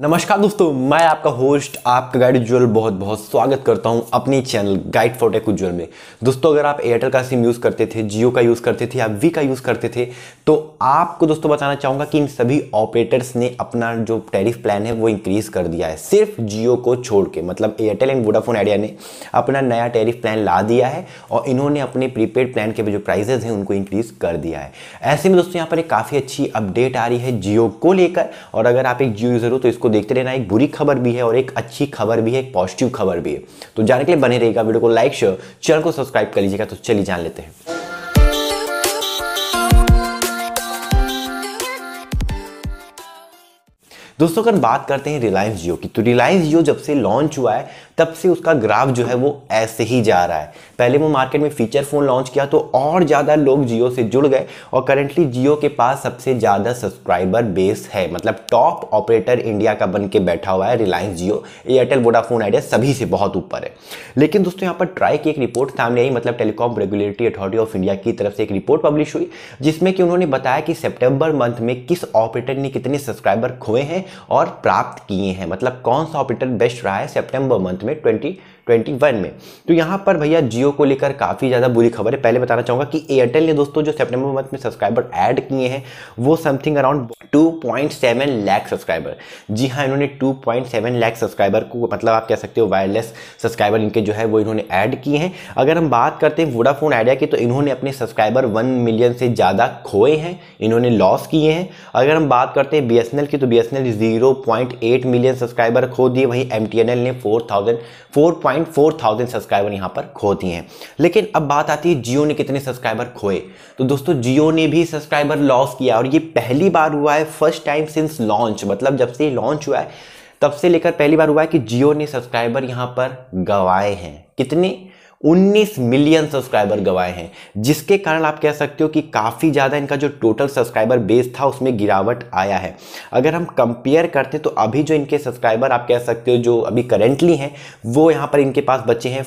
नमस्कार दोस्तों मैं आपका होस्ट आपका गाइड उज्ज्वल बहुत बहुत स्वागत करता हूं अपनी channel guide for tech Ujjwal में दोस्तों अगर आप एयरटेल का सिम यूज़ करते थे जियो का यूज़ करते थे या वी का यूज़ करते थे तो आपको दोस्तों बताना चाहूँगा कि इन सभी ऑपरेटर्स ने अपना जो टैरिफ प्लान है वो इंक्रीज़ कर दिया है सिर्फ जियो को छोड़ के मतलब एयरटेल एंड वोडाफोन आइडिया ने अपना नया टैरिफ प्लान ला दिया है और इन्होंने अपने प्रीपेड प्लान के जो प्राइजेज हैं उनको इंक्रीज़ कर दिया है ऐसे में दोस्तों यहाँ पर एक काफ़ी अच्छी अपडेट आ रही है जियो को लेकर और अगर आप एक जियो यूज़र हो तो इसको को देखते रहना एक बुरी खबर भी है और एक अच्छी खबर भी है एक पॉजिटिव खबर भी है तो जाने के लिए बने रहेगा वीडियो को लाइक शेयर चैनल को सब्सक्राइब कर लीजिएगा तो चलिए जान लेते हैं दोस्तों अगर बात करते हैं रिलायंस जियो की तो रिलायंस जियो जब से लॉन्च हुआ है तब से उसका ग्राफ जो है वो ऐसे ही जा रहा है पहले वो मार्केट में फीचर फ़ोन लॉन्च किया तो और ज़्यादा लोग जियो से जुड़ गए और करेंटली जियो के पास सबसे ज़्यादा सब्सक्राइबर बेस है मतलब टॉप ऑपरेटर इंडिया का बन के बैठा हुआ है Reliance Jio Airtel Vodafone Idea सभी से बहुत ऊपर है लेकिन दोस्तों यहाँ पर ट्राई की एक रिपोर्ट सामने आई मतलब telecom regulatory authority of India की तरफ से एक रिपोर्ट पब्लिश हुई जिसमें कि उन्होंने बताया कि सेप्टेम्बर मंथ में किस ऑपरेटर ने कितने सब्सक्राइबर खोए हैं और प्राप्त किए हैं मतलब कौन सा ऑपरेटर बेस्ट रहा है सेप्टेम्बर मंथ में ट्वेंटी 2021 में तो यहाँ पर भैया जियो को लेकर काफ़ी ज़्यादा बुरी खबर है पहले बताना चाहूँगा कि एयरटेल ने दोस्तों जो सेप्टेम्बर मंथ में सब्सक्राइबर ऐड किए हैं वो समथिंग अराउंड 2.7 लाख सब्सक्राइबर जी हाँ इन्होंने 2.7 लाख सब्सक्राइबर को मतलब आप कह सकते हो वायरलेस सब्सक्राइबर इनके जो है वो इन्होंने ऐड किए हैं अगर हम बात करते हैं वोडाफोन आइडिया की तो इन्होंने अपने सब्सक्राइबर वन मिलियन से ज़्यादा खोए हैं इन्होंने लॉस किए हैं अगर हम बात करते हैं बी की तो बी एस मिलियन सब्सक्राइबर खो दिए वहीं एम ने four thousand four point nine four thousand subscriber यहाँ पर खो दिए हैं लेकिन अब बात आती है जियो ने कितने सब्सक्राइबर खोए तो दोस्तों जियो ने भी सब्सक्राइबर लॉस किया और ये पहली बार हुआ है फर्स्ट टाइम सिंस लॉन्च मतलब जब से लॉन्च हुआ है तब से लेकर पहली बार हुआ है कि जियो ने सब्सक्राइबर यहाँ पर गंवाए हैं कितने 19 मिलियन सब्सक्राइबर गवाए हैं जिसके कारण आप कह सकते हो कि काफ़ी ज़्यादा इनका जो टोटल सब्सक्राइबर बेस था उसमें गिरावट आया है अगर हम कंपेयर करते तो अभी जो इनके सब्सक्राइबर आप कह सकते हो जो अभी करेंटली हैं वो यहाँ पर इनके पास बचे हैं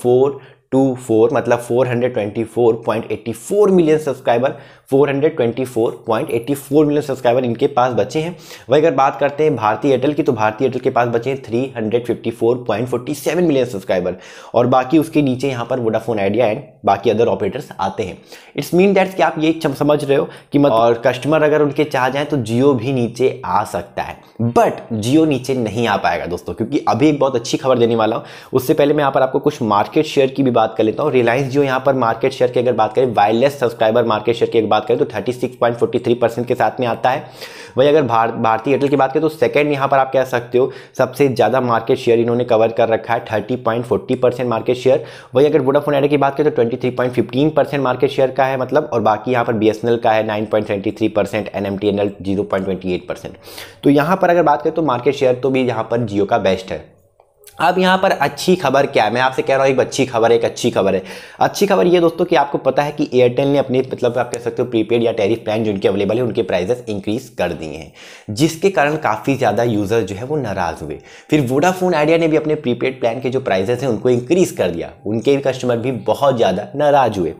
फोर टू फोर मतलब 424.84 मिलियन सब्सक्राइबर 424.84 मिलियन सब्सक्राइबर इनके पास बचे हैं वही अगर बात करते हैं भारतीय एयरटेल की तो भारतीय एयरटेल के पास बचे हैं 354.47 मिलियन सब्सक्राइबर और बाकी उसके नीचे यहाँ पर वोडाफोन आइडिया एंड बाकी अदर ऑपरेटर्स आते हैं इट्स मीन दैट्स कि आप ये समझ रहे हो कि मतलब और कस्टमर अगर उनके चाह जाए तो जियो भी नीचे आ सकता है बट जियो नीचे नहीं आ पाएगा दोस्तों क्योंकि अभी एक बहुत अच्छी खबर देने वाला हूँ उससे पहले मैं यहाँ पर आपको कुछ मार्केट शेयर की भी बात कर लेता हूँ रिलायंस जो यहाँ पर मार्केट शेयर की अगर बात करें वायरलेस सब्सक्राइबर मार्केट शेयर की अगर बात करें तो थर्टी सिक्स परसेंट के साथ में आता है वही अगर भार, भारतीय एयरटेल की बात करें तो सेकंड यहाँ पर आप कह सकते हो सबसे ज़्यादा मार्केट शेयर इन्होंने कवर कर रखा है thirty point forty percent market share वही अगर वोडाफोन आइडिया की बात करें तो twenty three point fifteen percent market share का है मतलब और बाकी यहाँ पर बी का है nine point twenty N M T N L zero point तो यहाँ पर अगर बात करें तो मार्केट शेयर तो भी यहाँ पर जियो का बेस्ट है अब यहाँ पर अच्छी खबर क्या है मैं आपसे कह रहा हूँ एक अच्छी खबर एक अच्छी खबर है अच्छी खबर ये दोस्तों कि आपको पता है कि एयरटेल ने अपने मतलब आप कह सकते हो प्रीपेड या टैरिफ प्लान जो उनके अवेलेबल है उनके प्राइजेस इंक्रीज कर दिए हैं जिसके कारण काफ़ी ज़्यादा यूज़र जो है वो नाराज़ हुए फिर वोडाफोन आइडिया ने भी अपने प्रीपेड प्लान के जो प्राइजेस हैं उनको इंक्रीज़ कर दिया उनके कस्टमर भी बहुत ज़्यादा नाराज़ हुए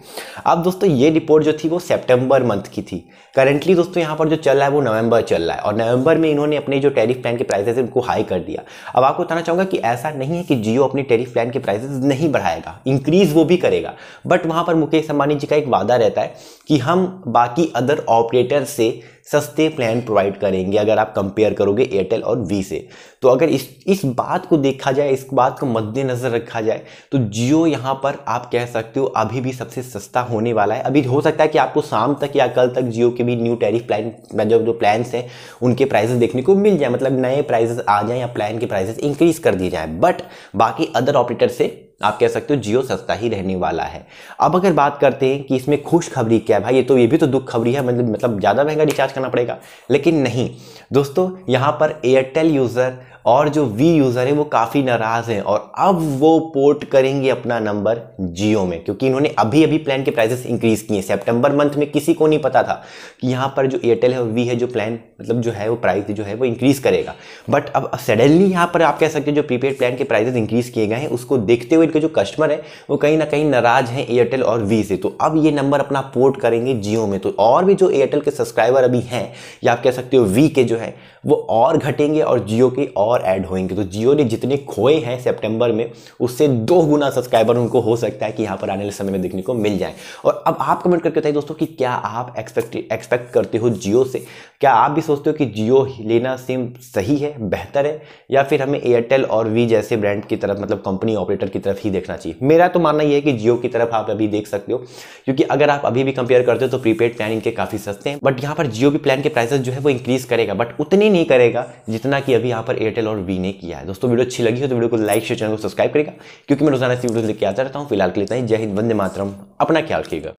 अब दोस्तों ये रिपोर्ट जो थी वो सेप्टेम्बर मंथ की थी करेंटली दोस्तों यहाँ पर जो चल रहा है वो नवंबर चल रहा है और नवंबर में इन्होंने अपने जो टैरिफ प्लान के प्राइजेस हैं उनको हाई कर दिया अब आपको बताना चाहूँगा कि ऐसा नहीं है कि जियो अपनी टेरिफ प्लान के प्राइसेस नहीं बढ़ाएगा इंक्रीज वो भी करेगा बट वहां पर मुकेश अंबानी जी का एक वादा रहता है कि हम बाकी अदर ऑपरेटर से सस्ते प्लान प्रोवाइड करेंगे अगर आप कंपेयर करोगे एयरटेल और वी से तो अगर इस इस बात को देखा जाए इस बात को मद्देनज़र रखा जाए तो जियो यहाँ पर आप कह सकते हो अभी भी सबसे सस्ता होने वाला है अभी हो सकता है कि आपको शाम तक या कल तक जियो के भी न्यू टैरिफ प्लान जो जो प्लान्स हैं उनके प्राइजेस देखने को मिल जाए मतलब नए प्राइजेस आ जाए या प्लान के प्राइजेस इंक्रीज़ कर दिए जाए बट बाकी अदर ऑपरेटर से आप कह सकते हो जियो सस्ता ही रहने वाला है अब अगर बात करते हैं कि इसमें खुशखबरी क्या है भाई ये तो ये भी तो दुख खबरी है मतलब मतलब ज़्यादा महंगा रिचार्ज करना पड़ेगा लेकिन नहीं दोस्तों यहाँ पर एयरटेल यूज़र और जो वी यूज़र है वो काफ़ी नाराज़ हैं और अब वो पोर्ट करेंगे अपना नंबर जियो में क्योंकि इन्होंने अभी अभी प्लान के प्राइसेस इंक्रीज़ किए सितंबर मंथ में किसी को नहीं पता था कि यहाँ पर जो एयरटेल है वी है जो प्लान मतलब जो है वो प्राइस जो है वो इंक्रीज़ करेगा बट अब सडनली यहाँ पर आप कह सकते हैं जो प्रीपेड प्लान के प्राइजेस इंक्रीज़ किए गए हैं उसको देखते हुए इनके जो कस्टमर है वो कहीं ना कहीं नाराज़ हैं एयरटेल और वी से तो अब ये नंबर अपना पोर्ट करेंगे जियो में तो और भी जो एयरटेल के सब्सक्राइबर अभी हैं या आप कह सकते हो वी के जो है वो और घटेंगे और जियो के और और ऐड होंगे तो जियो ने जितने खोए हैं सेप्टेम्बर में उससे दो गुना सब्सक्राइबर उनको हो सकता है कि यहाँ पर आने वाले समय में देखने को मिल जाए और अब आप कमेंट करके बताइए दोस्तों कि क्या आप एक्सपेक्ट एक्सपेक्ट करते हो जियो से क्या आप भी सोचते हो कि जियो लेना सिम सही है बेहतर है या फिर हमें एयरटेल और वी जैसे ब्रांड की तरफ मतलब कंपनी ऑपरेटर की तरफ ही देखना चाहिए मेरा तो मानना यह है कि जियो की तरफ आप अभी देख सकते हो क्योंकि अगर आप अभी भी कंपेयर करते हो तो प्रीपेड प्लान इनके काफ़ी सस्ते हैं बट यहाँ पर जियो भी प्लान के प्राइसेस जो है वो इंक्रीज़ करेगा बट उतनी नहीं करेगा जितना कि अभी यहाँ पर एयरटेल पटेल और वी ने किया है दोस्तों वीडियो अच्छी लगी हो तो वीडियो को लाइक शेयर चैनल को सब्सक्राइब करेगा क्योंकि मैं रोजाना ऐसी वीडियो लेकर आता रहता हूँ फिलहाल के लिए जय हिंद वंदे मातरम अपना ख्याल रखिएगा